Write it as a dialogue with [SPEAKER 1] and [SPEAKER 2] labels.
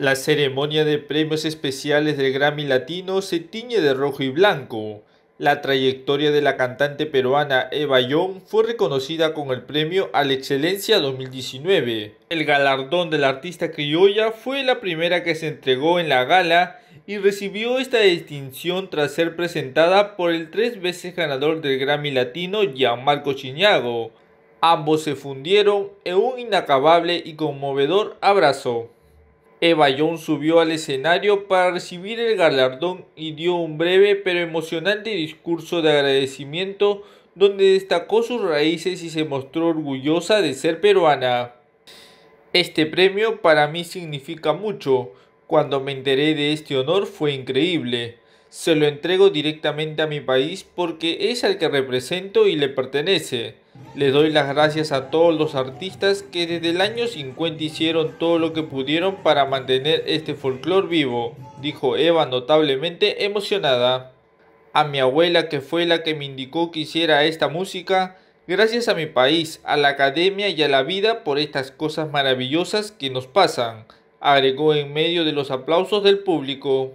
[SPEAKER 1] La ceremonia de premios especiales del Grammy Latino se tiñe de rojo y blanco. La trayectoria de la cantante peruana Eva Young fue reconocida con el premio a la excelencia 2019. El galardón de la artista criolla fue la primera que se entregó en la gala y recibió esta distinción tras ser presentada por el tres veces ganador del Grammy Latino Gianmarco Chiñago. Ambos se fundieron en un inacabable y conmovedor abrazo. Eva Jones subió al escenario para recibir el galardón y dio un breve pero emocionante discurso de agradecimiento donde destacó sus raíces y se mostró orgullosa de ser peruana. Este premio para mí significa mucho. Cuando me enteré de este honor fue increíble. Se lo entrego directamente a mi país porque es al que represento y le pertenece. Le doy las gracias a todos los artistas que desde el año 50 hicieron todo lo que pudieron para mantener este folclor vivo, dijo Eva notablemente emocionada. A mi abuela que fue la que me indicó que hiciera esta música, gracias a mi país, a la academia y a la vida por estas cosas maravillosas que nos pasan, agregó en medio de los aplausos del público.